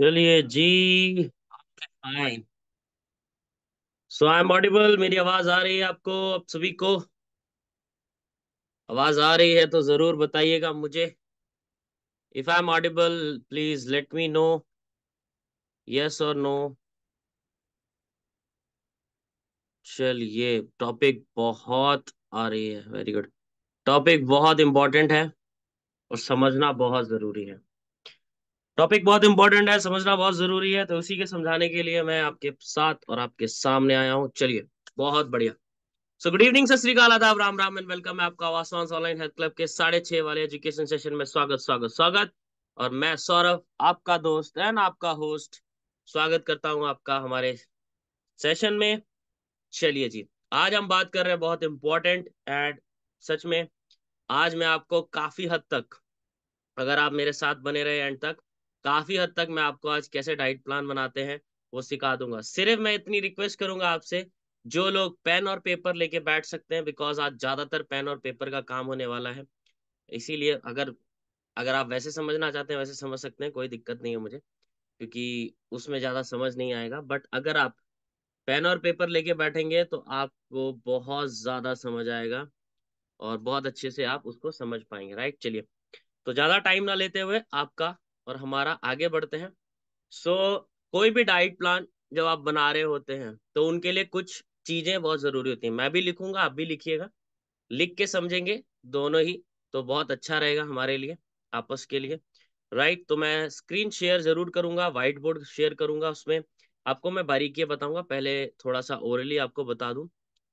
चलिए जी fine so I am audible मेरी आवाज आ रही है आपको आप सभी को आवाज आ रही है तो जरूर बताइएगा मुझे if I am audible please let me know yes और नो चलिए टॉपिक बहुत आ रही है वेरी गुड टॉपिक बहुत इंपॉर्टेंट है और समझना बहुत जरूरी है टॉपिक बहुत इंपॉर्टेंट है समझना बहुत जरूरी है तो उसी के समझाने के लिए मैं आपके साथ और आपके सामने आया हूँ चलिए बहुत बढ़िया सो गुड इवनिंग सत श्रीकाल आदाब राम राम एंड वेलकम आपका वासवान ऑनलाइन हेल्थ क्लब के साढ़े छह वाले एजुकेशन सेशन में स्वागत स्वागत स्वागत और मैं सौरभ आपका दोस्त एंड आपका होस्ट स्वागत करता हूँ आपका हमारे सेशन में चलिए जी आज हम बात कर रहे हैं बहुत इंपॉर्टेंट एंड सच में आज मैं आपको काफी हद तक अगर आप मेरे साथ बने रहे एंड तक काफी हद तक मैं आपको आज कैसे डाइट प्लान बनाते हैं वो सिखा दूंगा सिर्फ मैं इतनी रिक्वेस्ट करूंगा आपसे जो लोग पेन और पेपर लेके बैठ सकते हैं बिकॉज आज ज्यादातर पेन और पेपर का काम होने वाला है इसीलिए अगर अगर आप वैसे समझना चाहते हैं वैसे समझ सकते हैं कोई दिक्कत नहीं है मुझे क्योंकि उसमें ज्यादा समझ नहीं आएगा बट अगर आप पेन और पेपर लेके बैठेंगे तो आपको बहुत ज्यादा समझ आएगा और बहुत अच्छे से आप उसको समझ पाएंगे राइट चलिए तो ज्यादा टाइम ना लेते हुए आपका और हमारा आगे बढ़ते हैं सो so, कोई भी डाइट प्लान जब आप बना रहे होते हैं तो उनके लिए कुछ चीजें बहुत जरूरी होती हैं मैं भी लिखूंगा आप भी लिखिएगा लिख के समझेंगे दोनों ही तो बहुत अच्छा रहेगा हमारे लिए आपस के लिए राइट तो मैं स्क्रीन शेयर जरूर करूंगा व्हाइट बोर्ड शेयर करूंगा उसमें आपको मैं बारीकियां बताऊंगा पहले थोड़ा सा ओरली आपको बता दूं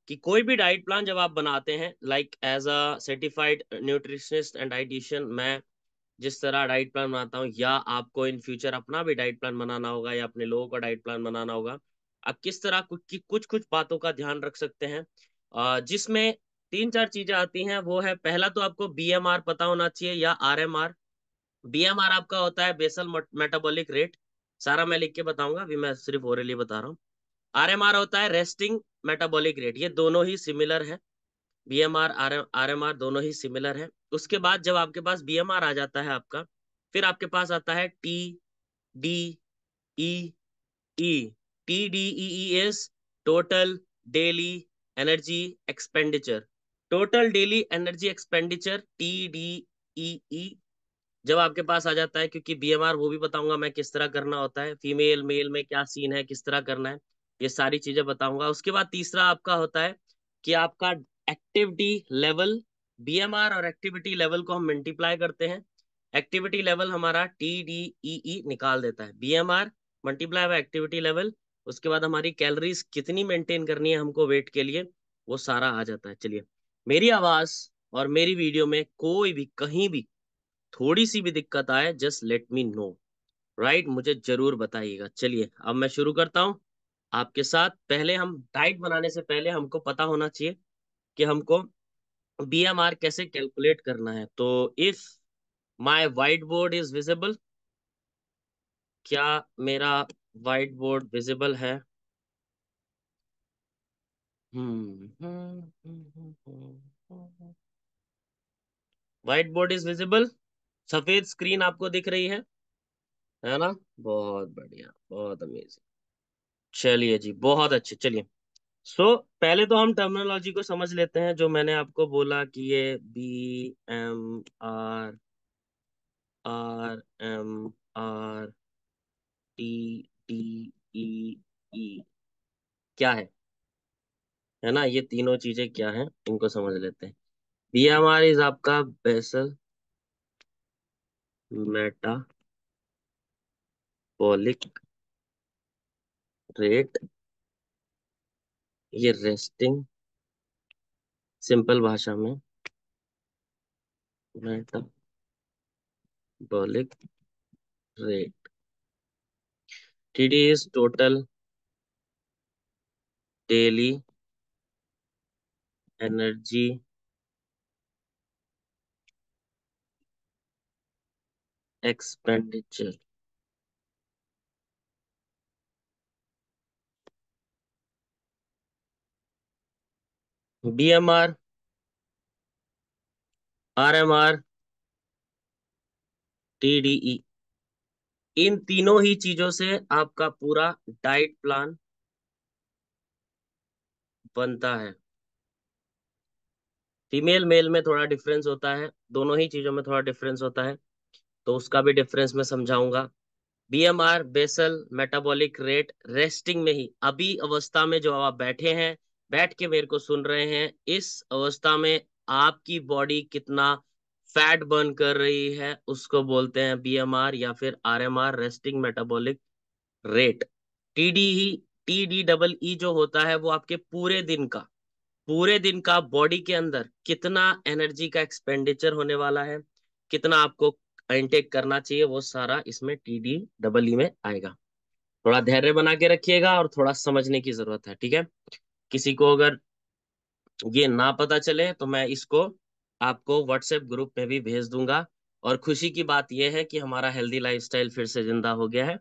कि कोई भी डाइट प्लान जब आप बनाते हैं like as a certified nutritionist and dietitian मैं जिस तरह डाइट प्लान बनाता हूँ या आपको इन फ्यूचर अपना भी डाइट प्लान बनाना होगा या अपने लोगों का डाइट प्लान बनाना होगा आप किस तरह कुछ कुछ कुछ बातों का ध्यान रख सकते हैं जिसमें तीन चार चीजें आती हैं वो है पहला तो आपको बी पता होना चाहिए या R M R B M R आपका होता है बेसल मेटाबोलिक रेट सारा मैं लिख के बताऊंगा अभी मैं सिर्फ ओरली बता रहा हूँ आर एम आर होता है रेस्टिंग मेटाबॉलिक रेट ये दोनों ही सिमिलर है B M R R M R दोनों ही सिमिलर है उसके बाद जब आपके पास बी आ जाता है आपका फिर आपके पास आता है T D E E T D E E S total daily energy expenditure total daily energy expenditure T D E E जब आपके पास आ जाता है क्योंकि आर वो भी बताऊंगा मैं किस तरह करना होता है फीमेल मेल में क्या सीन है किस तरह करना है ये सारी चीजें बताऊंगा उसके बाद तीसरा आपका होता है कि आपका एक्टिविटी लेवल बीएमआर और एक्टिविटी लेवल को हम मल्टीप्लाई करते हैं एक्टिविटी लेवल हमारा टी डी ई ई निकाल देता है BMR multiply by activity level उसके बाद हमारी कैलोरीज कितनी मेंटेन करनी है हमको वेट के लिए वो सारा आ जाता है चलिए मेरी आवाज और मेरी वीडियो में कोई भी कहीं भी थोड़ी सी भी दिक्कत आए just let me know right मुझे जरूर बताइएगा चलिए अब मैं शुरू करता हूँ आपके साथ पहले हम डाइट बनाने से पहले हमको पता होना चाहिए कि हमको बी एम आर कैसे कैलकुलेट करना है तो if my white board is visible क्या मेरा वाइट बोर्ड विजिबल है वाइट बोर्ड इज विजिबल सफेद स्क्रीन आपको दिख रही है है ना बहुत बढ़िया बहुत अमेजिंग चलिए जी बहुत अच्छे चलिए सो so, पहले तो हम टर्मिनोलॉजी को समझ लेते हैं जो मैंने आपको बोला कि ये B M R R M R T T E E क्या है है ना ये तीनों चीजें क्या हैं इनको समझ लेते हैं बी एम आर इज आपका बेसल पॉलिक रेट ये रेस्टिंग सिंपल भाषा में metabolic rate T D is total daily energy expenditure B M R R M R T D E इन तीनों ही चीजों से आपका पूरा डाइट प्लान बनता है फीमेल मेल में थोड़ा डिफरेंस होता है दोनों ही चीजों में थोड़ा डिफरेंस होता है तो उसका भी डिफरेंस मैं समझाऊंगा BMR basal metabolic rate resting में ही अभी अवस्था में जो आप बैठे हैं बैठ के मेरे को सुन रहे हैं इस अवस्था में आपकी बॉडी कितना फैट बर्न कर रही है उसको बोलते हैं बीएमआर या फिर RMR resting metabolic rate TD ही टीडी डबल ई जो होता है वो आपके पूरे दिन का पूरे दिन का बॉडी के अंदर कितना एनर्जी का एक्सपेंडिचर होने वाला है कितना आपको इंटेक करना चाहिए वो सारा इसमें डी डबल ई में आएगा थोड़ा धैर्य बना के रखिएगा और थोड़ा समझने की जरूरत है ठीक है किसी को अगर ये ना पता चले तो मैं इसको आपको व्हाट्सएप ग्रुप में भी भेज दूंगा और खुशी की बात यह है कि हमारा हेल्दी लाइफस्टाइल फिर से जिंदा हो गया है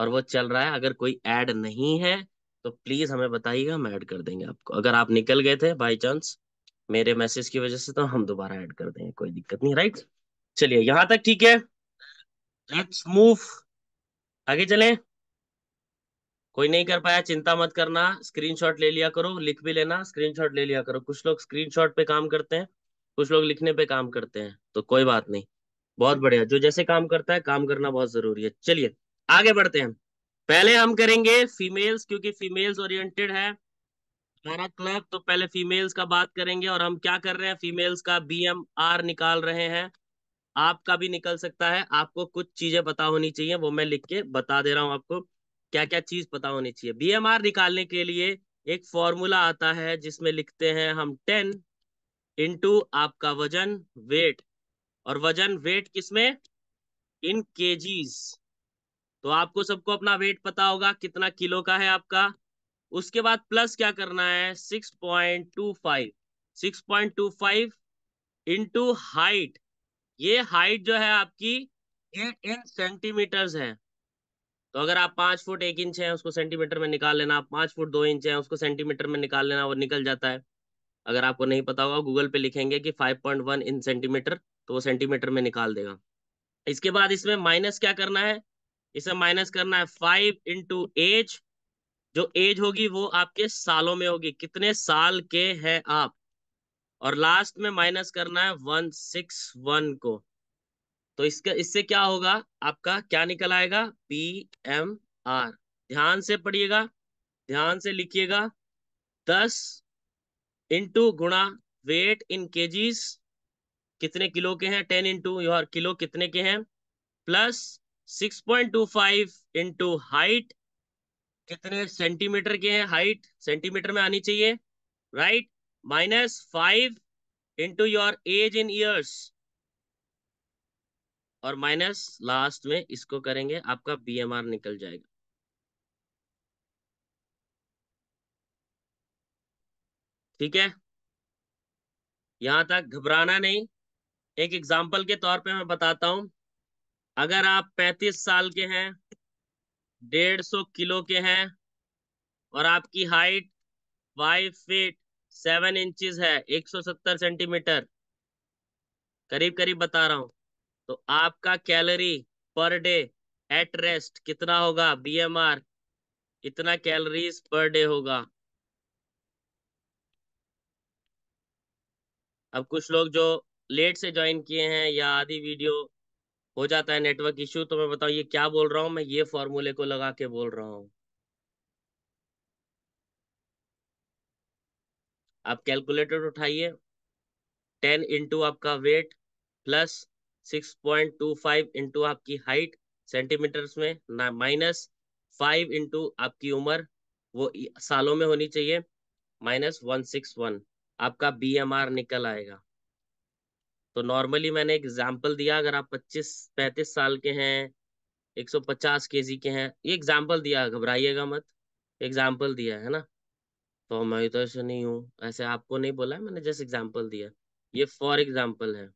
और वो चल रहा है अगर कोई ऐड नहीं है तो प्लीज हमें बताइएगा हम ऐड कर देंगे आपको अगर आप निकल गए थे बाई चांस मेरे मैसेज की वजह से तो हम दोबारा ऐड कर देंगे कोई दिक्कत नहीं राइट चलिए यहाँ तक ठीक है लेट्स मूव आगे चलें कोई नहीं कर पाया चिंता मत करना स्क्रीनशॉट ले लिया करो लिख भी लेना स्क्रीनशॉट ले लिया करो कुछ लोग स्क्रीनशॉट पे काम करते हैं कुछ लोग लिखने पे काम करते हैं तो कोई बात नहीं बहुत बढ़िया जो जैसे काम करता है काम करना बहुत जरूरी है चलिए आगे बढ़ते हैं पहले हम करेंगे फीमेल्स क्योंकि फीमेल्स ओरिएंटेड है हमारा क्लब तो पहले फीमेल्स का बात करेंगे और हम क्या कर रहे हैं फीमेल्स का बी एम आर निकाल रहे हैं आपका भी निकल सकता है आपको कुछ चीजें पता होनी चाहिए वो मैं लिख के बता दे रहा हूँ आपको क्या क्या चीज पता होनी चाहिए बी एम आर निकालने के लिए एक फॉर्मूला आता है जिसमें लिखते हैं हम टेन इंटू आपका वजन वेट और वजन वेट किसमें इन केजीज तो आपको सबको अपना वेट पता होगा कितना किलो का है आपका उसके बाद प्लस क्या करना है six point two five six point two five into height ये हाइट जो है आपकी ये इन सेंटीमीटर्स है तो अगर आप पांच फुट एक इंच है उसको सेंटीमीटर में निकाल लेना आप पांच फुट दो इंच है उसको सेंटीमीटर में निकाल लेना वो निकल जाता है अगर आपको नहीं पता होगा गूगल पे लिखेंगे कि 5.1 इन सेंटीमीटर तो वो सेंटीमीटर में निकाल देगा इसके बाद इसमें माइनस क्या करना है इसे माइनस करना है फाइव इंटू एज जो एज होगी वो आपके सालों में होगी कितने साल के हैं आप और लास्ट में माइनस करना है वन सिक्स वन को तो इसका इससे क्या होगा आपका क्या निकल आएगा पी एम आर ध्यान से पढ़िएगा ध्यान से लिखिएगा दस इंटू गुणा वेट इन केजीस कितने किलो के हैं टेन इंटू योर किलो कितने के हैं plus six point two five into height कितने सेंटीमीटर के हैं हाइट सेंटीमीटर में आनी चाहिए right minus five into your age in years और माइनस लास्ट में इसको करेंगे आपका आर निकल जाएगा ठीक है यहां तक घबराना नहीं एक एग्जाम्पल के तौर पे मैं बताता हूं अगर आप 35 साल के हैं 150 किलो के हैं और आपकी हाइट 5 फीट 7 इंचेस है 170 सेंटीमीटर करीब करीब बता रहा हूं तो आपका calorie per day at rest कितना होगा बीएमआर इतना कैलोरीज पर डे होगा अब कुछ लोग जो लेट से ज्वाइन किए हैं या आधी वीडियो हो जाता है नेटवर्क इश्यू तो मैं बताऊ ये क्या बोल रहा हूं मैं ये फॉर्मूले को लगा के बोल रहा हूं आप कैलकुलेटर उठाइए टेन इंटू आपका weight plus six point two five into आपकी हाइट सेंटीमीटर्स में ना माइनस फाइव इंटू आपकी उम्र वो सालों में होनी चाहिए माइनस वन सिक्स वन आपका बी एम आर निकल आएगा तो नॉर्मली मैंने एग्जाम्पल दिया अगर आप पच्चीस पैंतीस साल के हैं एक सौ पचास के जी के हैं ये एग्जाम्पल दिया घबराइएगा मत एग्जाम्पल दिया है ना तो मैं तो ऐसे नहीं हूँ ऐसे आपको नहीं बोला है मैंने जस्ट एग्जाम्पल दिया ये फॉर एग्जाम्पल है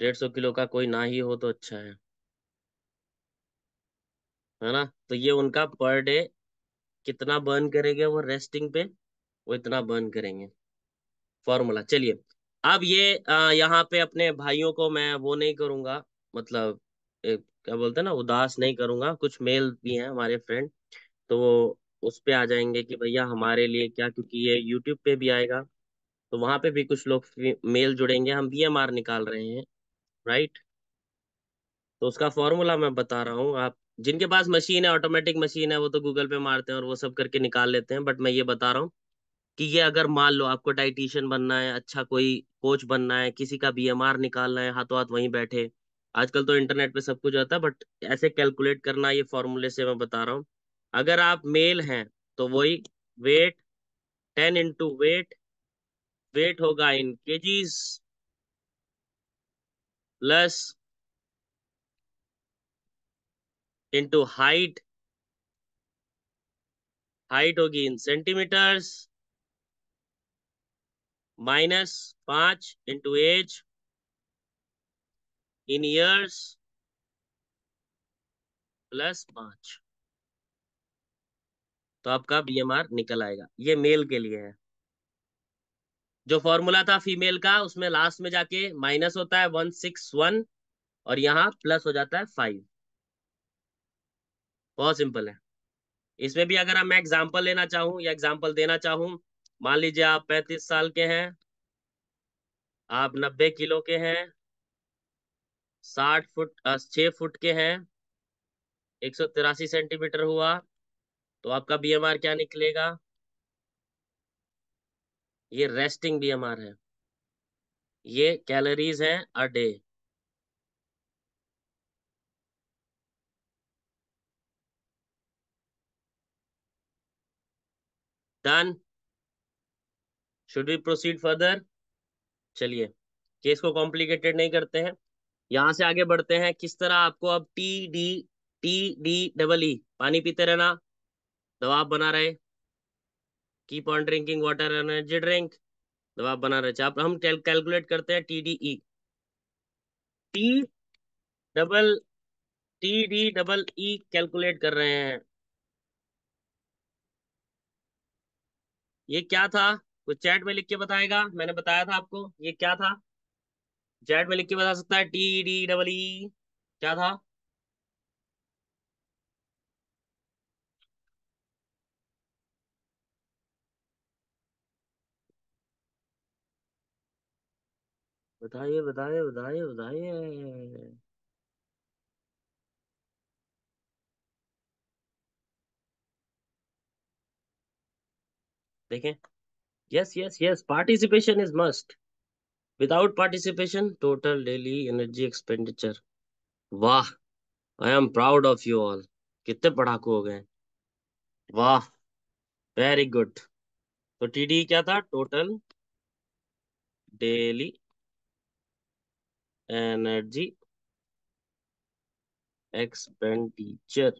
डेढ़ सौ किलो का कोई ना ही हो तो अच्छा है है ना तो ये उनका पर डे कितना बर्न करेंगे वो रेस्टिंग पे वो इतना बर्न करेंगे फॉर्मूला चलिए अब ये आ, यहाँ पे अपने भाइयों को मैं वो नहीं करूँगा मतलब ए, क्या बोलते हैं ना उदास नहीं करूँगा कुछ मेल भी हैं हमारे फ्रेंड तो वो उस पर आ जाएंगे कि भैया हमारे लिए क्या क्योंकि ये यूट्यूब पे भी आएगा तो वहाँ पे भी कुछ लोग मेल जुड़ेंगे हम बी निकाल रहे हैं राइट तो उसका फॉर्मूला मैं बता रहा हूँ आप जिनके पास मशीन है ऑटोमेटिक मशीन है वो तो गूगल पे मारते हैं और वो सब करके निकाल लेते हैं बट मैं ये बता रहा हूँ कि ये अगर मान लो आपको डाइटिशियन बनना है अच्छा कोई कोच बनना है किसी का बी निकालना है हाथों हाथ वहीं बैठे आजकल तो इंटरनेट पे सब कुछ आता है बट ऐसे कैलकुलेट करना ये फॉर्मूले से मैं बता रहा हूँ अगर आप मेल हैं तो वही weight ten into weight weight होगा in kgs plus into height height होगी इन सेंटीमीटर्स माइनस पांच into age in years plus पांच तो आपका बीएमआर निकल आएगा ये मेल के लिए है जो फॉर्मूला था फीमेल का उसमें लास्ट में जाके माइनस होता है वन सिक्स वन और यहाँ प्लस हो जाता है फाइव बहुत सिंपल है इसमें भी अगर मैं एग्जाम्पल लेना चाहूँ या एग्जाम्पल देना चाहूँ मान लीजिए आप पैंतीस साल के हैं आप नब्बे किलो के हैं साठ फुट छः फुट के हैं एक सौ तिरासी सेंटीमीटर हुआ तो आपका बीएमआर क्या निकलेगा ये रेस्टिंग बीएमआर है ये कैलोरीज हैं a day done should we proceed further चलिए केस को कॉम्प्लिकेटेड नहीं करते हैं यहां से आगे बढ़ते हैं किस तरह आपको अब T D T D double E पानी पीते रहना दबाव बना रहे keep on drinking water energy drink दबाव बना रहे आप हम कैलकुलेट करते हैं T D E T double T D double E calculate कर रहे हैं ये क्या था कुछ चैट में लिख के बताएगा मैंने बताया था आपको ये क्या था चैट में लिख के बता सकता है टी डी डबल ई क्या था बताइए बताइए बताइए बताइए देखें yes yes yes participation is must without participation total daily energy expenditure वाह I am proud of you all कितने पढ़ाकू हो गए वाह वेरी गुड तो टीडी क्या था टोटल डेली एनर्जी एक्सपेंडिचर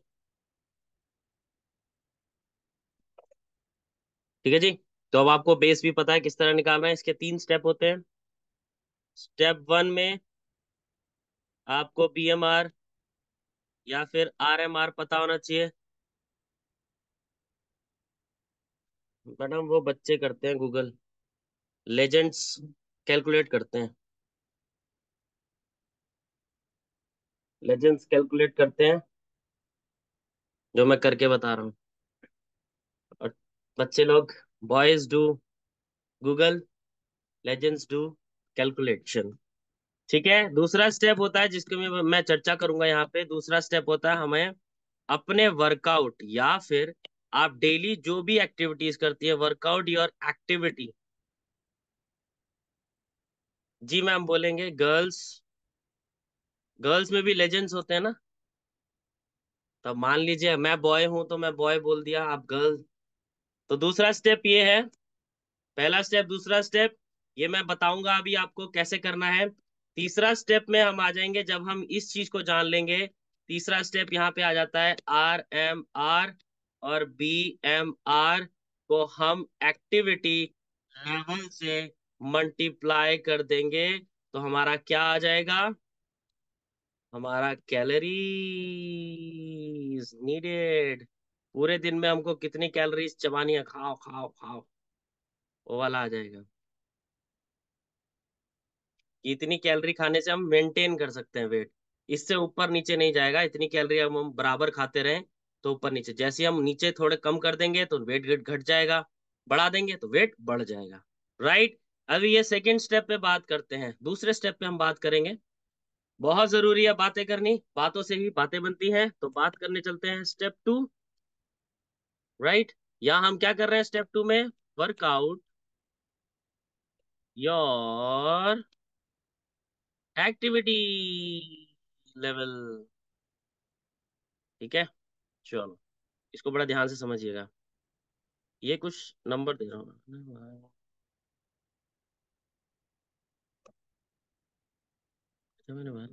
ठीक है जी तो अब आपको बेस भी पता है किस तरह निकालना है इसके तीन स्टेप होते हैं स्टेप वन में आपको बीएमआर या फिर आरएमआर पता होना चाहिए मैडम वो बच्चे करते हैं गूगल लेजेंड्स कैलकुलेट करते हैं लेजेंस कैलकुलेट करते हैं जो मैं करके बता रहा हूँ बच्चे लोग boys do Google legends do calculation ठीक है दूसरा स्टेप होता है जिसके मैं चर्चा करूंगा यहाँ पे दूसरा स्टेप होता है हमें अपने वर्कआउट या फिर आप डेली जो भी एक्टिविटीज करती है वर्कआउट योर एक्टिविटी जी मैम बोलेंगे गर्ल्स गर्ल्स में भी लेजेंड्स होते हैं ना तब तो मान लीजिए मैं बॉय हूं तो मैं बॉय बोल दिया आप गर्ल तो दूसरा स्टेप ये है पहला स्टेप दूसरा स्टेप ये मैं बताऊंगा अभी आपको कैसे करना है तीसरा स्टेप में हम आ जाएंगे जब हम इस चीज को जान लेंगे तीसरा स्टेप यहाँ पे आ जाता है आर एम आर और बी एम आर को तो हम एक्टिविटी लेवल से मल्टीप्लाई कर देंगे तो हमारा क्या आ जाएगा हमारा कैलोरीज नीडेड पूरे दिन में हमको कितनी कैलोरीज चबानी है खाओ खाओ खाओ वो वाला आ जाएगा इतनी कैलोरी खाने से हम मेंटेन कर सकते हैं वेट इससे ऊपर नीचे नहीं जाएगा इतनी कैलोरी हम हम बराबर खाते रहें तो ऊपर नीचे जैसे हम नीचे थोड़े कम कर देंगे तो वेट घट घट जाएगा बढ़ा देंगे तो वेट बढ़ जाएगा राइट अभी ये सेकेंड स्टेप पे बात करते हैं दूसरे स्टेप पे हम बात करेंगे बहुत जरूरी है बातें करनी बातों से ही बातें बनती हैं तो बात करने चलते हैं स्टेप टू राइट यहां हम क्या कर रहे हैं स्टेप टू में वर्कआउट योर एक्टिविटी लेवल ठीक है चलो इसको बड़ा ध्यान से समझिएगा ये कुछ नंबर दे रहा हूँ किया मैंने भाई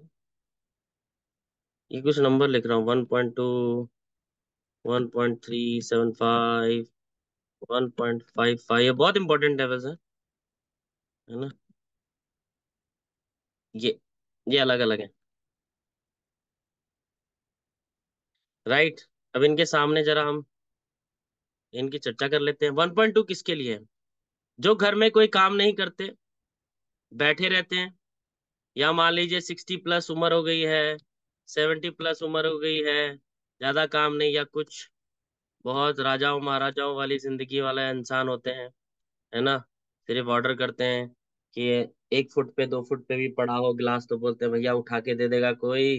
ये कुछ नंबर लिख रहा हूँ one point two one point three seven five one point five five ये बहुत इंपॉर्टेंट है वैसे है ना ये ये अलग अलग है राइट right. अब इनके सामने जरा हम इनकी चर्चा कर लेते हैं वन पॉइंट टू किसके लिए जो घर में कोई काम नहीं करते बैठे रहते हैं या मान लीजिए सिक्सटी प्लस उम्र हो गई है सेवेंटी प्लस उम्र हो गई है ज़्यादा काम नहीं या कुछ बहुत राजाओं महाराजाओं वाली जिंदगी वाला इंसान होते हैं है ना सिर्फ ऑर्डर करते हैं कि एक फुट पे दो फुट पे भी पड़ा हो गिलास तो बोलते हैं भैया उठा के दे देगा कोई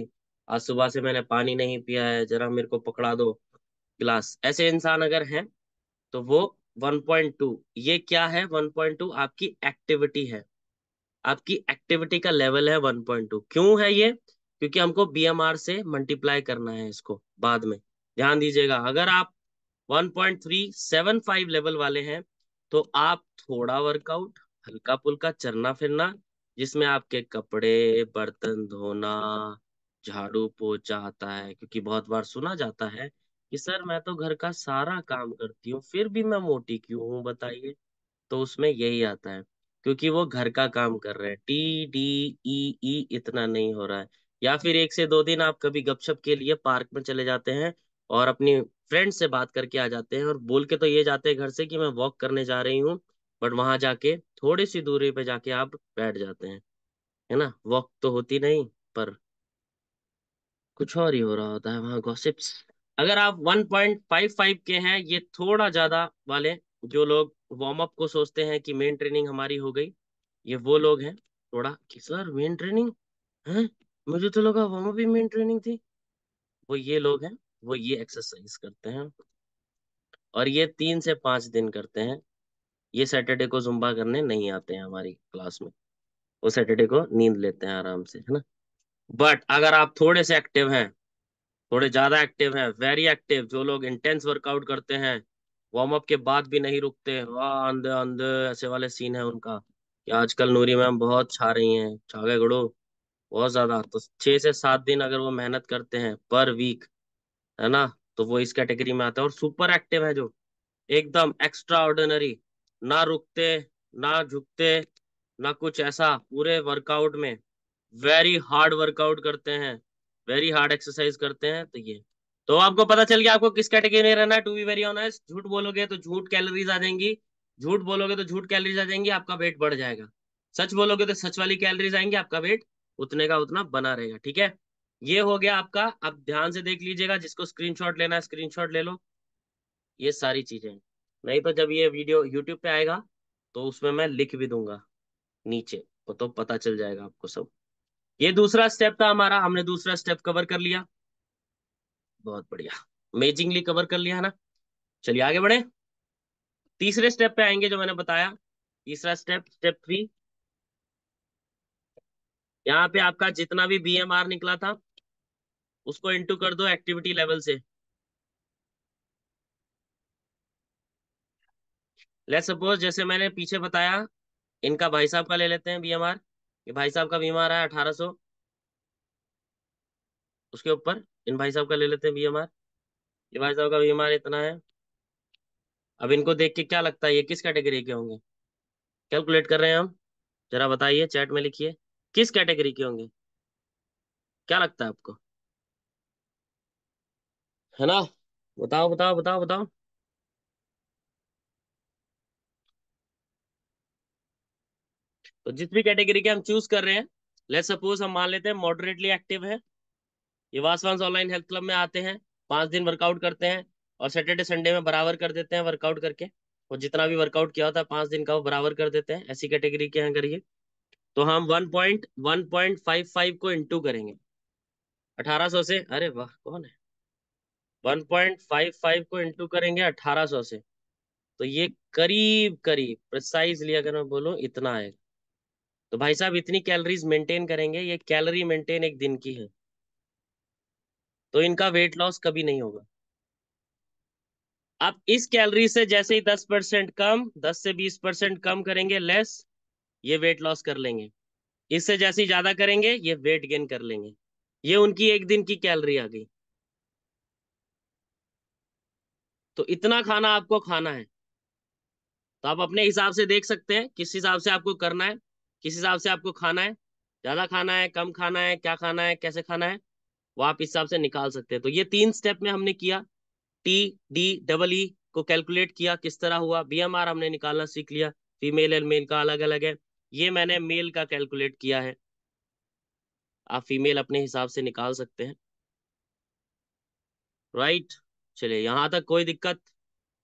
आज सुबह से मैंने पानी नहीं पिया है जरा मेरे को पकड़ा दो गिलास ऐसे इंसान अगर हैं तो वो 1.2 ये क्या है 1.2 आपकी एक्टिविटी है आपकी एक्टिविटी का लेवल है 1.2 क्यों है ये क्योंकि हमको बी से मल्टीप्लाई करना है इसको बाद में ध्यान दीजिएगा अगर आप 1.375 लेवल वाले हैं तो आप थोड़ा वर्कआउट हल्का पुल्का चरना फिरना जिसमें आपके कपड़े बर्तन धोना झाड़ू पोछा आता है क्योंकि बहुत बार सुना जाता है कि सर मैं तो घर का सारा काम करती हूँ फिर भी मैं मोटी क्यों हूँ बताइए तो उसमें यही आता है क्योंकि वो घर का काम कर रहे हैं टी डी ई e, इतना नहीं हो रहा है या फिर एक से दो दिन आप कभी गपशप के लिए पार्क में चले जाते हैं और अपनी फ्रेंड से बात करके आ जाते हैं और बोल के तो ये जाते हैं घर से कि मैं वॉक करने जा रही हूँ बट वहां जाके थोड़ी सी दूरी पे जाके आप बैठ जाते हैं है ना वॉक तो होती नहीं पर कुछ और ही हो रहा होता है वहां गॉसिप्स अगर आप 1.55 के हैं ये थोड़ा ज्यादा वाले जो लोग वार्म अप को सोचते हैं कि मेन ट्रेनिंग हमारी हो गई ये वो लोग हैं थोड़ा कि सर मेन ट्रेनिंग है मुझे तो लगा वार्म अप ही मेन ट्रेनिंग थी वो ये लोग हैं वो ये एक्सरसाइज करते हैं और ये तीन से पांच दिन करते हैं ये सैटरडे को जुम्बा करने नहीं आते हैं हमारी क्लास में वो सैटरडे को नींद लेते हैं आराम से है ना बट अगर आप थोड़े से एक्टिव हैं थोड़े ज्यादा एक्टिव हैं वेरी एक्टिव जो लोग इंटेंस वर्कआउट करते हैं वार्म अप के बाद भी नहीं रुकते वाह अंधे अंधे ऐसे वाले सीन है उनका कि आजकल नूरी मैम बहुत छा रही हैं छा गए गुड़ो बहुत ज्यादा तो छह से सात दिन अगर वो मेहनत करते हैं पर वीक है ना तो वो इस कैटेगरी में आता है और सुपर एक्टिव है जो एकदम एक्स्ट्रा ऑर्डिनरी ना रुकते ना झुकते ना कुछ ऐसा पूरे वर्कआउट में वेरी हार्ड वर्कआउट करते हैं वेरी हार्ड एक्सरसाइज करते हैं तो ये तो आपको पता चल गया आपको किस कैटेगरी में रहना है टू बी वेरी ऑनेस्ट झूठ बोलोगे तो झूठ कैलोरीज आ जाएंगी झूठ बोलोगे तो झूठ कैलोरीज आ जाएंगी आपका वेट बढ़ जाएगा सच बोलोगे तो सच वाली कैलोरीज आएंगी आपका वेट उतने का उतना बना रहेगा ठीक है ये हो गया आपका आप ध्यान से देख लीजिएगा जिसको स्क्रीनशॉट लेना है स्क्रीनशॉट ले लो ये सारी चीजें नहीं तो जब ये वीडियो यूट्यूब पे आएगा तो उसमें मैं लिख भी दूंगा नीचे तो पता चल जाएगा आपको सब ये दूसरा स्टेप था हमारा हमने दूसरा स्टेप कवर कर लिया बहुत बढ़िया अमेजिंगली कवर कर लिया है ना चलिए आगे बढ़े तीसरे स्टेप पे आएंगे जो मैंने बताया तीसरा स्टेप स्टेप थ्री यहाँ पे आपका जितना भी बी निकला था उसको इंटू कर दो एक्टिविटी लेवल से लेट सपोज जैसे मैंने पीछे बताया इनका भाई साहब का ले लेते हैं बीएमआर ये भाई साहब का बीमार है अठारह सो उसके ऊपर इन भाई साहब का ले लेते हैं बी एम आर ये भाई साहब का बी एम आर इतना है अब इनको देख के क्या लगता है ये किस कैटेगरी के होंगे कैलकुलेट कर रहे हैं हम जरा बताइए चैट में लिखिए किस कैटेगरी के होंगे क्या लगता है आपको है ना बताओ बताओ बताओ बताओ तो जिस भी कैटेगरी के हम चूज कर रहे हैं लेट सपोज हम मान लेते हैं मॉडरेटली एक्टिव है ये वासवान ऑनलाइन हेल्थ क्लब में आते हैं पांच दिन वर्कआउट करते हैं और सैटरडे संडे में बराबर कर देते हैं वर्कआउट करके और जितना भी वर्कआउट किया होता है पांच दिन का वो बराबर कर देते हैं ऐसी कैटेगरी के अगर करिए तो हम one point one point five five को इंटू करेंगे अठारह सौ से अरे वाह कौन है वन पॉइंट फाइव फाइव को इंटू करेंगे अठारह सौ से तो ये करीब करीब प्रिसाइजली अगर मैं बोलूँ इतना आएगा तो भाई साहब इतनी कैलरीज मेंटेन करेंगे ये कैलरी मेंटेन एक दिन की है तो इनका वेट लॉस कभी नहीं होगा आप इस कैलोरी से जैसे ही दस परसेंट कम दस से बीस परसेंट कम करेंगे लेस ये वेट लॉस कर लेंगे इससे जैसे ही ज्यादा करेंगे ये वेट गेन कर लेंगे ये उनकी एक दिन की कैलोरी आ गई तो इतना खाना आपको खाना है तो आप अपने हिसाब से देख सकते हैं किस हिसाब से आपको करना है किस हिसाब से आपको खाना है ज्यादा खाना है कम खाना है क्या खाना है कैसे खाना है वो आप हिसाब से निकाल सकते हैं तो ये तीन स्टेप में हमने किया टी डी डबल ई को कैलकुलेट किया किस तरह हुआ बी एम आर हमने निकालना सीख लिया फीमेल एंड मेल का अलग अलग है ये मैंने मेल का कैलकुलेट किया है आप फीमेल अपने हिसाब से निकाल सकते हैं राइट चलिए यहां तक कोई दिक्कत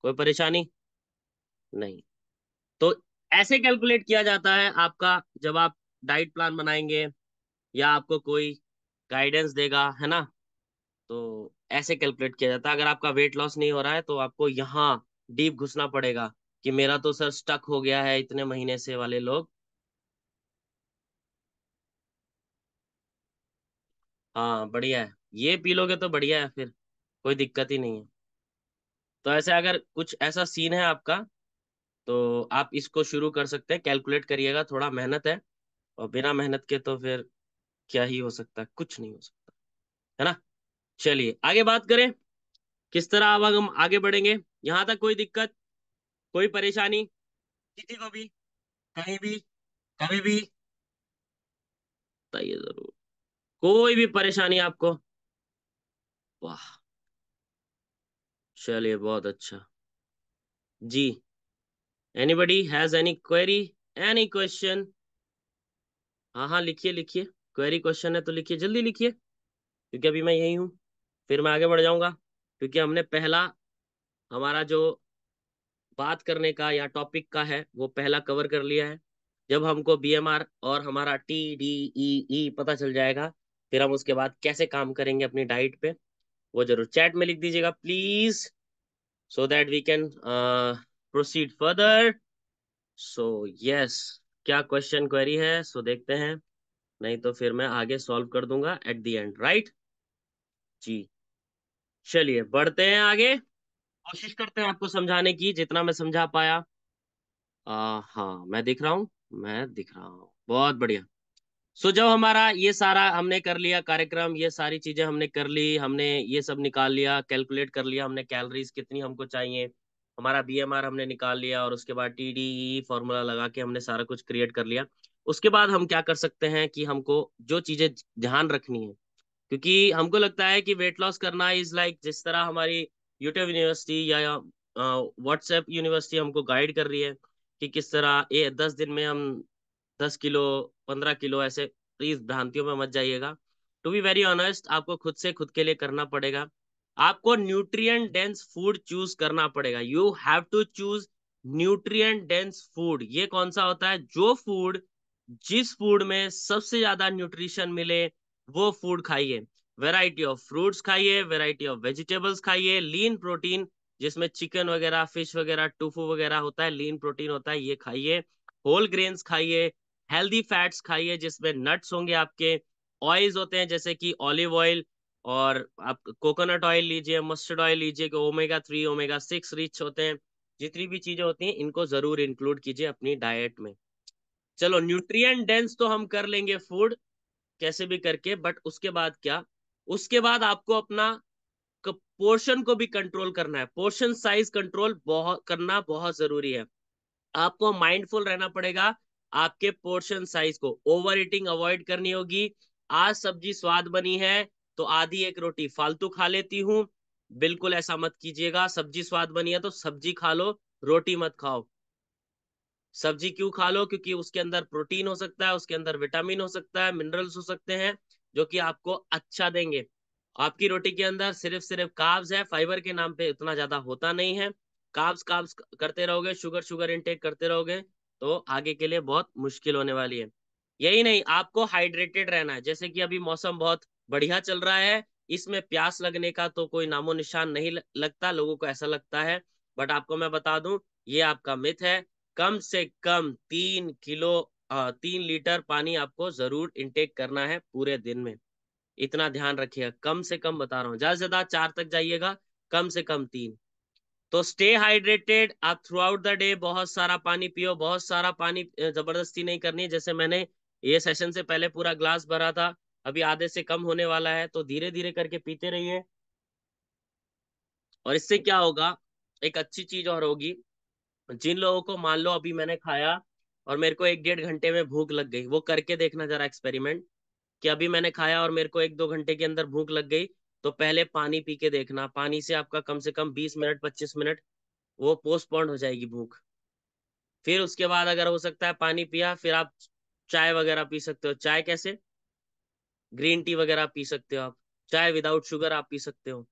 कोई परेशानी नहीं तो ऐसे कैलकुलेट किया जाता है आपका जब आप डाइट प्लान बनाएंगे या आपको कोई गाइडेंस देगा है ना तो ऐसे कैलकुलेट किया जाता है अगर आपका वेट लॉस नहीं हो रहा है तो आपको यहाँ डीप घुसना पड़ेगा कि मेरा तो सर स्टक हो गया है इतने महीने से वाले लोग हाँ बढ़िया है ये पी लोगे तो बढ़िया है फिर कोई दिक्कत ही नहीं है तो ऐसे अगर कुछ ऐसा सीन है आपका तो आप इसको शुरू कर सकते हैं कैलकुलेट करिएगा थोड़ा मेहनत है और बिना मेहनत के तो फिर क्या ही हो सकता है कुछ नहीं हो सकता है ना चलिए आगे बात करें किस तरह अब हम आगे बढ़ेंगे यहां तक कोई दिक्कत कोई परेशानी किसी को भी कहीं भी कभी भी बताइए जरूर कोई भी परेशानी आपको वाह चलिए बहुत अच्छा जी anybody has any query any question हाँ हाँ लिखिए लिखिए क्वेरी क्वेश्चन है तो लिखिए जल्दी लिखिए क्योंकि अभी मैं यही हूँ फिर मैं आगे बढ़ जाऊंगा क्योंकि हमने पहला हमारा जो बात करने का या टॉपिक का है वो पहला कवर कर लिया है जब हमको बी और हमारा टी डी ई ई पता चल जाएगा फिर हम उसके बाद कैसे काम करेंगे अपनी डाइट पे वो जरूर चैट में लिख दीजिएगा please so that we can proceed further so yes क्या क्वेश्चन क्वेरी है सो so, देखते हैं नहीं तो फिर मैं आगे सॉल्व कर दूंगा एट दी एंड राइट जी चलिए बढ़ते हैं आगे कोशिश करते हैं आपको समझाने की जितना मैं समझा पाया आ, हाँ मैं दिख रहा हूँ मैं दिख रहा हूँ बहुत बढ़िया सो so, जब हमारा ये सारा हमने कर लिया कार्यक्रम ये सारी चीजें हमने कर ली हमने ये सब निकाल लिया कैलकुलेट कर लिया हमने कैलोरीज कितनी हमको चाहिए हमारा बीएमआर हमने निकाल लिया और उसके बाद टीडीई फॉर्मूला e लगा के हमने सारा कुछ क्रिएट कर लिया उसके बाद हम क्या कर सकते हैं कि हमको जो चीजें ध्यान रखनी है क्योंकि हमको लगता है कि वेट लॉस करना इज लाइक like, जिस तरह हमारी यूट्यूब यूनिवर्सिटी या व्हाट्सएप यूनिवर्सिटी हमको गाइड कर रही है कि किस तरह ये दस दिन में हम दस किलो पंद्रह किलो ऐसे प्लीज भ्रांतियों में मत जाइएगा टू बी वेरी ऑनेस्ट आपको खुद से खुद के लिए करना पड़ेगा आपको न्यूट्रिय डेंस फूड चूज करना पड़ेगा you have to choose nutrient dense food ये कौन सा होता है जो फूड जिस फूड में सबसे ज्यादा न्यूट्रिशन मिले वो फूड खाइए वेराइटी ऑफ फ्रूट्स खाइए वेराइटी ऑफ वेजिटेबल्स खाइए लीन प्रोटीन जिसमें चिकन वगैरह फिश वगैरह टूफू वगैरह होता है लीन प्रोटीन होता है ये खाइए होल ग्रेन्स खाइए हेल्दी फैट्स खाइए जिसमें नट्स होंगे आपके ऑयल्स होते हैं जैसे कि ऑलिव ऑयल और आप कोकोनट ऑयल लीजिए मस्टर्ड ऑयल लीजिए omega three omega six rich होते हैं जितनी भी चीजें होती हैं इनको जरूर इंक्लूड कीजिए अपनी डाइट में चलो न्यूट्रिएंट डेंस तो हम कर लेंगे फूड कैसे भी करके बट उसके बाद क्या उसके बाद आपको अपना पोर्शन को भी कंट्रोल करना है पोर्शन साइज कंट्रोल बहुत करना बहुत जरूरी है आपको माइंडफुल रहना पड़ेगा आपके पोर्शन साइज को ओवर ईटिंग अवॉइड करनी होगी आज सब्जी स्वाद बनी है तो आधी एक रोटी फालतू खा लेती हूँ बिल्कुल ऐसा मत कीजिएगा सब्जी स्वाद बनी है तो सब्जी खा लो रोटी मत खाओ सब्जी क्यों खा लो क्योंकि उसके अंदर प्रोटीन हो सकता है उसके अंदर विटामिन हो सकता है मिनरल्स हो सकते हैं जो कि आपको अच्छा देंगे आपकी रोटी के अंदर सिर्फ सिर्फ काब्स है फाइबर के नाम पे इतना ज्यादा होता नहीं है काब्स काब्स करते रहोगे शुगर शुगर इनटेक करते रहोगे तो आगे के लिए बहुत मुश्किल होने वाली है यही नहीं आपको हाइड्रेटेड रहना है जैसे कि अभी मौसम बहुत बढ़िया चल रहा है इसमें प्यास लगने का तो कोई नामो निशान नहीं लगता लोगों को ऐसा लगता है बट आपको मैं बता दूं ये आपका मिथ है कम से कम तीन किलो तीन लीटर पानी आपको जरूर इंटेक करना है पूरे दिन में इतना ध्यान रखिएगा कम से कम बता रहा हूँ ज्यादा से ज्यादा चार तक जाइएगा कम से कम तीन तो स्टे हाइड्रेटेड आप थ्रू आउट द डे बहुत सारा पानी पियो बहुत सारा पानी जबरदस्ती नहीं करनी जैसे मैंने ये सेशन से पहले पूरा ग्लास भरा था अभी आधे से कम होने वाला है तो धीरे धीरे करके पीते रहिए और इससे क्या होगा एक अच्छी चीज और होगी जिन लोगों को मान लो अभी मैंने खाया और मेरे को एक डेढ़ घंटे में भूख लग गई वो करके देखना जरा एक्सपेरिमेंट कि अभी मैंने खाया और मेरे को एक दो घंटे के अंदर भूख लग गई तो पहले पानी पी के देखना पानी से आपका कम से कम बीस मिनट पच्चीस मिनट वो पोस्टपोन हो जाएगी भूख फिर उसके बाद अगर हो सकता है पानी पिया फिर आप चाय वगैरह पी सकते हो चाय कैसे ग्रीन टी वगैरह पी सकते हो आप चाय विदाउट शुगर आप पी सकते हो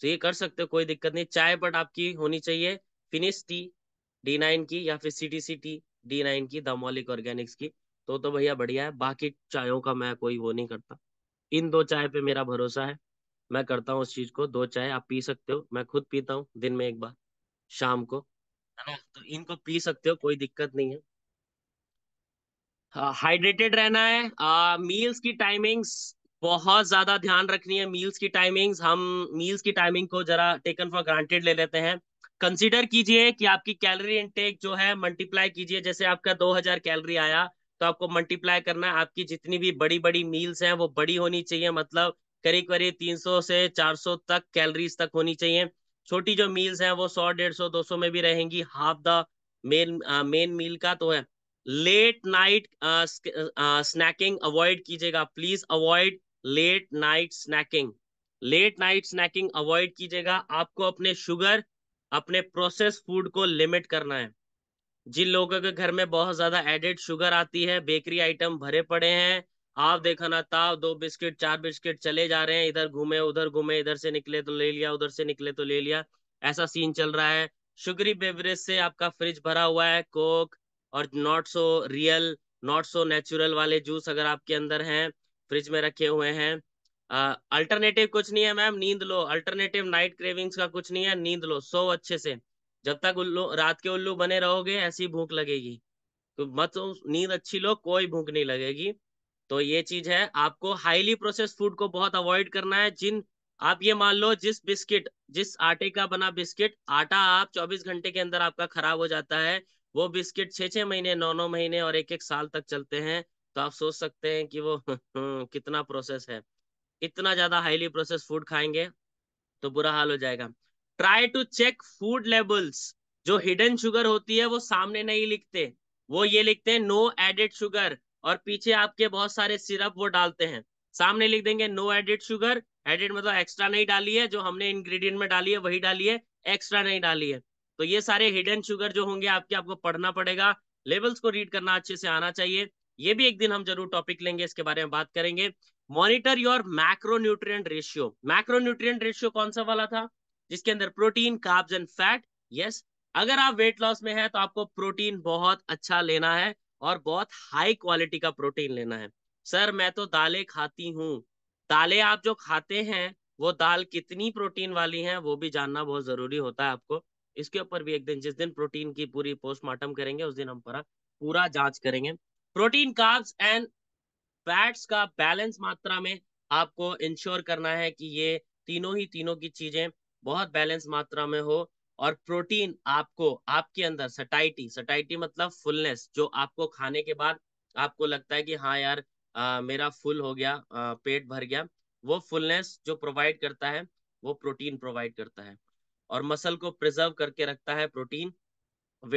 तो ये कर सकते हो कोई दिक्कत नहीं चाय बट आपकी होनी चाहिए फिनिश टी डी नाइन की या फिर C T C T D nine की दामोलिक ऑर्गेनिक्स की तो तो भैया बढ़िया है बाकी चायों का मैं कोई वो नहीं करता इन दो चाय पे मेरा भरोसा है मैं करता हूँ उस चीज को दो चाय आप पी सकते हो मैं खुद पीता हूँ दिन में एक बार शाम को है ना तो इनको पी सकते हो कोई दिक्कत नहीं है हाइड्रेटेड रहना है आ, मील्स की टाइमिंग्स बहुत ज्यादा ध्यान रखनी है मील्स की टाइमिंग्स हम मील्स की टाइमिंग को जरा टेकन फॉर ग्रांटेड ले लेते हैं कंसीडर कीजिए कि आपकी कैलोरी इनटेक जो है मल्टीप्लाई कीजिए जैसे आपका 2000 कैलोरी आया तो आपको मल्टीप्लाई करना है आपकी जितनी भी बड़ी बड़ी मील्स हैं वो बड़ी होनी चाहिए मतलब करीब करीब 300 से 400 तक कैलोरीज तक होनी चाहिए छोटी जो मील्स हैं वो 100 150 200 में भी रहेंगी half the main main meal का तो है लेट नाइट स्नैकिंग अवॉइड कीजिएगा please avoid late night snacking late night snacking avoid कीजिएगा आपको अपने शुगर अपने प्रोसेस फूड को लिमिट करना है जिन लोगों के घर में बहुत ज्यादा एडेड शुगर आती है बेकरी आइटम भरे पड़े हैं आप देखा ना ताव दो बिस्किट चार बिस्किट चले जा रहे हैं इधर घूमे उधर घूमे इधर से निकले तो ले लिया उधर से निकले तो ले लिया ऐसा सीन चल रहा है शुगरी बेवरेज से आपका फ्रिज भरा हुआ है कोक और not so real not so natural वाले जूस अगर आपके अंदर हैं फ्रिज में रखे हुए हैं अल्टरनेटिव कुछ नहीं है मैम नींद लो अल्टरनेटिव नाइट क्रेविंग्स का कुछ नहीं है नींद लो सो अच्छे से जब तक उल्लू रात के उल्लू बने रहोगे ऐसी भूख लगेगी तो मत नींद अच्छी लो कोई भूख नहीं लगेगी तो ये चीज है आपको हाईली प्रोसेस फूड को बहुत अवॉइड करना है जिन आप ये मान लो जिस बिस्किट जिस आटे का बना बिस्किट आटा आप 24 घंटे के अंदर आपका खराब हो जाता है वो बिस्किट छे छह महीने नौ नौ महीने और एक एक साल तक चलते हैं तो आप सोच सकते हैं कि वो कितना प्रोसेस है इतना ज्यादा हाईली प्रोसेस फूड खाएंगे तो बुरा हाल हो जाएगा try to check food labels जो हिडन शुगर होती है वो सामने नहीं लिखते वो ये लिखते हैं नो एडेड शुगर और पीछे आपके बहुत सारे सिरप वो डालते हैं सामने लिख देंगे नो एडेड शुगर एडेड मतलब एक्स्ट्रा नहीं डाली है जो हमने इंग्रेडिएंट में डाली है वही डाली है एक्स्ट्रा नहीं डाली है तो ये सारे हिडन शुगर जो होंगे आपके आपको पढ़ना पड़ेगा लेवल्स को रीड करना अच्छे से आना चाहिए ये भी एक दिन हम जरूर टॉपिक लेंगे इसके बारे में बात करेंगे monitor your macronutrient ratio macronutrient ratio कौन सा वाला था जिसके अंदर protein carbs and fat yes अगर आप वेट लॉस में है तो आपको प्रोटीन बहुत अच्छा लेना है और बहुत हाई क्वालिटी का प्रोटीन लेना है सर मैं तो दालें खाती हूँ दालें आप जो खाते हैं वो दाल कितनी प्रोटीन वाली है वो भी जानना बहुत जरूरी होता है आपको इसके ऊपर भी एक दिन जिस दिन प्रोटीन की पूरी पोस्टमार्टम करेंगे उस दिन हम पूरा पूरा जांच करेंगे प्रोटीन कार्ब्स एंड फैट्स का बैलेंस मात्रा में आपको इंश्योर करना है कि ये तीनों ही तीनों की चीजें बहुत बैलेंस मात्रा में हो और प्रोटीन आपको आपके अंदर सटाइटी सटाइटी मतलब फुलनेस जो आपको खाने के बाद आपको लगता है कि हाँ यार आ, मेरा फुल हो गया आ, पेट भर गया वो फुलनेस जो प्रोवाइड करता है वो प्रोटीन प्रोवाइड करता है और मसल को प्रिजर्व करके रखता है प्रोटीन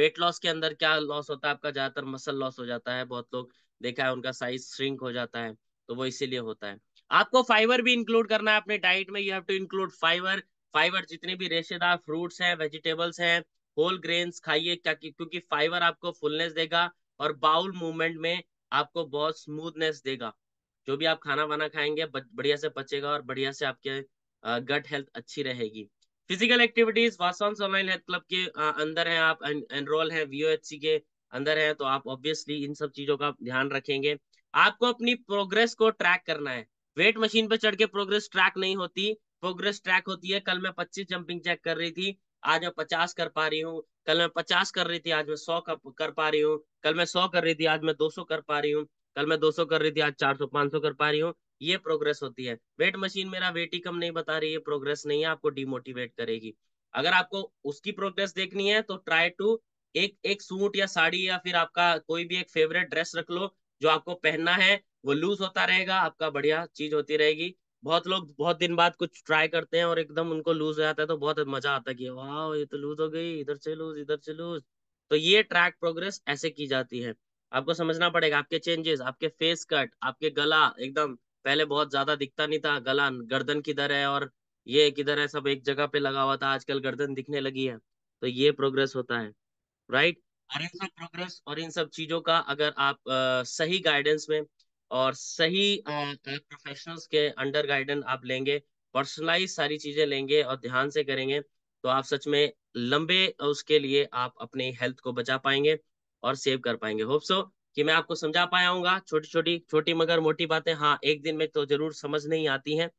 वेट लॉस के अंदर क्या लॉस होता है आपका ज्यादातर मसल लॉस हो जाता है बहुत लोग देखा है उनका साइज श्रिंक हो जाता है तो वो इसीलिए होता है आपको फाइबर भी इंक्लूड करना है अपने डाइट में you have to include fibre fibre जितने भी रेशेदार फ्रूट्स हैं वेजिटेबल्स हैं होल ग्रेन्स खाइए क्योंकि फाइबर आपको फुलनेस देगा और बाउल मूवमेंट में आपको बहुत स्मूथनेस देगा जो भी आप खाना वाना खाएंगे बढ़िया से पचेगा और बढ़िया से आपके गट हेल्थ अच्छी रहेगी फिजिकल एक्टिविटीज वासवान ऑनलाइन हेल्थ क्लब के अंदर हैं आप एनरोल हैं वीओ के अंदर है तो आप ऑब्वियसली इन सब चीजों का ध्यान रखेंगे आपको अपनी प्रोग्रेस को ट्रैक करना है वेट मशीन पर चढ़ के प्रोग्रेस ट्रैक नहीं होती प्रोग्रेस ट्रैक होती है कल मैं पच्चीस जंपिंग चेक कर रही थी आज मैं पचास कर पा रही हूँ कल मैं पचास कर रही थी आज मैं सौ कर पा रही हूँ कल मैं सौ कर रही थी आज मैं दो सौ कर पा रही हूँ कल मैं दो सौ कर रही थी आज चार पांच सौ कर पा रही हूँ ये प्रोग्रेस होती है वेट मशीन मेरा वेट ही कम नहीं बता रही है प्रोग्रेस नहीं है आपको डिमोटिवेट करेगी अगर आपको उसकी प्रोग्रेस देखनी है तो ट्राई टू एक एक सूट या साड़ी या फिर आपका कोई भी एक फेवरेट ड्रेस रख लो जो आपको पहनना है वो लूज होता रहेगा आपका बढ़िया चीज होती रहेगी बहुत लोग बहुत दिन बाद कुछ ट्राई करते हैं और एकदम उनको लूज हो जाता है तो बहुत मजा आता है कि वाह ये तो लूज हो गई इधर से लूज इधर से लूज तो ये ट्रैक प्रोग्रेस ऐसे की जाती है आपको समझना पड़ेगा आपके चेंजेस आपके फेस कट आपके गला एकदम पहले बहुत ज्यादा दिखता नहीं था गला गर्दन किधर है और ये किधर है सब एक जगह पे लगा हुआ था आजकल गर्दन दिखने लगी है तो ये प्रोग्रेस होता है राइट और इन सब प्रोग्रेस और इन सब चीजों का अगर आप आ, सही गाइडेंस में और सही प्रोफेशनल्स के अंडर गाइडेंस आप लेंगे पर्सनलाइज सारी चीजें लेंगे और ध्यान से करेंगे तो आप सच में लंबे उसके लिए आप अपने हेल्थ को बचा पाएंगे और सेव कर पाएंगे होप सो कि मैं आपको समझा पाया हूँ छोटी छोटी छोटी मगर मोटी बातें हाँ एक दिन में तो जरूर समझ नहीं आती हैं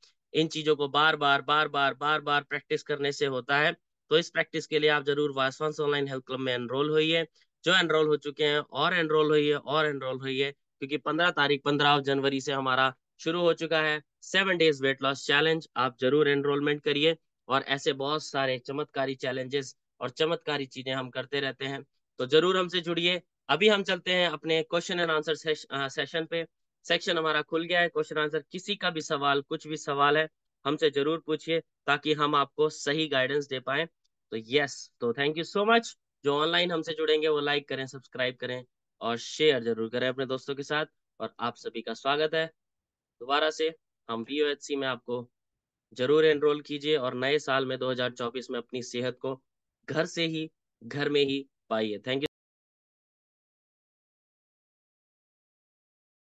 इन चीजों को बार बार बार बार बार बार प्रैक्टिस करने से होता है तो इस प्रैक्टिस के लिए आप जरूर वायसवान ऑनलाइन हेल्थ क्लब में एनरोल होइए जो एनरोल हो चुके हैं और एनरोल होइए और एनरोल होइए क्योंकि पंद्रह तारीख पंद्रह जनवरी से हमारा शुरू हो चुका है seven days weight loss challenge आप जरूर एनरोलमेंट करिए और ऐसे बहुत सारे चमत्कारी चैलेंजेस और चमत्कारी चीजें हम करते रहते हैं तो जरूर हमसे जुड़िए अभी हम चलते हैं अपने क्वेश्चन एंड आंसर सेशन पे सेक्शन हमारा खुल गया है क्वेश्चन आंसर किसी का भी सवाल कुछ भी सवाल है हमसे जरूर पूछिए ताकि हम आपको सही गाइडेंस दे पाए तो यस तो थैंक यू सो मच जो ऑनलाइन हमसे जुड़ेंगे वो लाइक करें सब्सक्राइब करें और शेयर जरूर करें अपने दोस्तों के साथ और आप सभी का स्वागत है दोबारा से हम वी में आपको जरूर एनरोल कीजिए और नए साल में 2024 में अपनी सेहत को घर से ही घर में ही पाइए थैंक यू